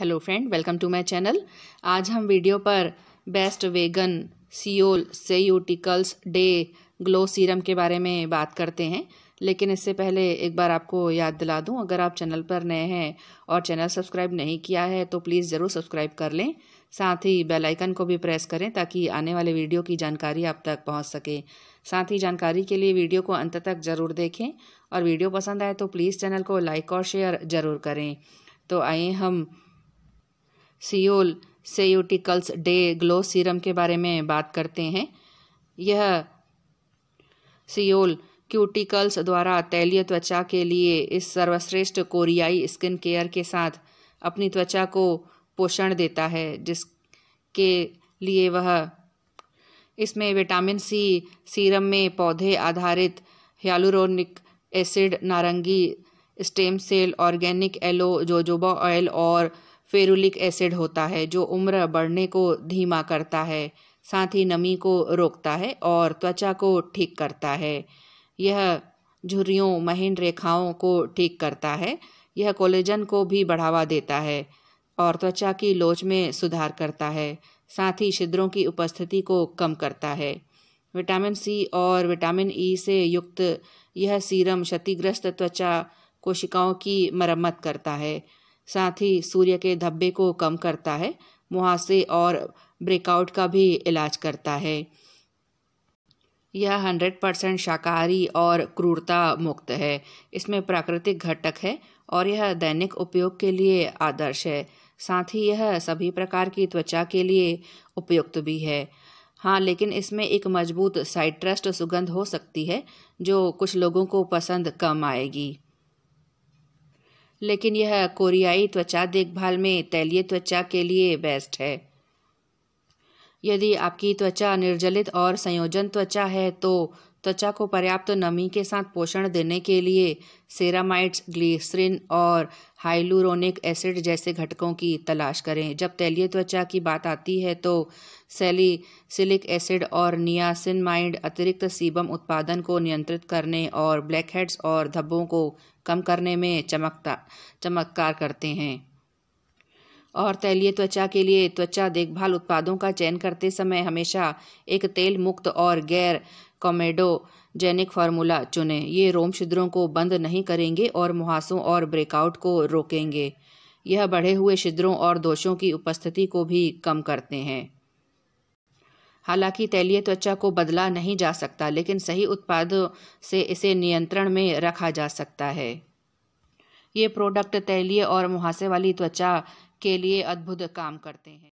hello friend welcome to my channel आज हम video पर best vegan Seoul Ceuticals day glow serum के बारे में बात करते हैं लेकिन इससे पहले एक बार आपको याद दिला दूं अगर आप चैनल पर नए हैं और चैनल सब्सक्राइब नहीं किया है तो प्लीज़ ज़रूर सब्सक्राइब कर लें साथ ही बेल आइकन को भी प्रेस करें ताकि आने वाले वीडियो की जानकारी आप तक पहुंच सके साथ ही जानकारी के लिए वीडियो को अंत तक ज़रूर देखें और वीडियो पसंद आए तो प्लीज़ चैनल को लाइक और शेयर ज़रूर करें तो आइए हम Seoul Ceuticals day glow serum के बारे में बात करते हैं यह सियोल क्यूटिकल्स द्वारा तैलीय त्वचा के लिए इस सर्वश्रेष्ठ कोरियाई स्किन केयर के साथ अपनी त्वचा को पोषण देता है जिसके लिए वह इसमें विटामिन सी सीरम में पौधे आधारित हयालुरोनिक एसिड नारंगी stem cell organic aloe jojoba oil और फेरुलिक एसिड होता है जो उम्र बढ़ने को धीमा करता है साथ ही नमी को रोकता है और त्वचा को ठीक करता है यह झुर्रियों महीन रेखाओं को ठीक करता है यह कोलेजन को भी बढ़ावा देता है और त्वचा की लोच में सुधार करता है साथ ही छिद्रों की उपस्थिति को कम करता है विटामिन सी और विटामिन ई से युक्त यह सीरम क्षतिग्रस्त त्वचा कोशिकाओं की मरम्मत करता है साथ ही सूर्य के धब्बे को कम करता है मुहासे और ब्रेकआउट का भी इलाज करता है यह 100 परसेंट शाकाहारी और क्रूरता मुक्त है इसमें प्राकृतिक घटक है और यह दैनिक उपयोग के लिए आदर्श है साथ ही यह सभी प्रकार की त्वचा के लिए उपयुक्त भी है हाँ लेकिन इसमें एक मजबूत साइट्रस्ट सुगंध हो सकती है जो कुछ लोगों को पसंद कम आएगी लेकिन यह कोरियाई त्वचा देखभाल में तैलीय त्वचा के लिए बेस्ट है यदि आपकी त्वचा निर्जलित और संयोजन त्वचा है तो त्वचा को पर्याप्त नमी के साथ पोषण देने के लिए सेरामाइड्स ग्लिसरिन और हाइलूरोनिक एसिड जैसे घटकों की तलाश करें जब तैलीय त्वचा की बात आती है तो सिलिक एसिड और नियासिनमाइड अतिरिक्त सीबम उत्पादन को नियंत्रित करने और ब्लैकहेड्स और धब्बों को कम करने में चमकता चमत्कार करते हैं और तैलीय त्वचा के लिए त्वचा देखभाल उत्पादों का चयन करते समय हमेशा एक तेल मुक्त और गैर कॉमेडोजेनिक फार्मूला चुनें ये रोम छिद्रों को बंद नहीं करेंगे और मुहासों और ब्रेकआउट को रोकेंगे यह बढ़े हुए छिद्रों और दोषों की उपस्थिति को भी कम करते हैं हालांकि तैलीय त्वचा को बदला नहीं जा सकता लेकिन सही उत्पादों से इसे नियंत्रण में रखा जा सकता है ये प्रोडक्ट तैलीय और मुहासे वाली त्वचा के लिए अद्भुत काम करते हैं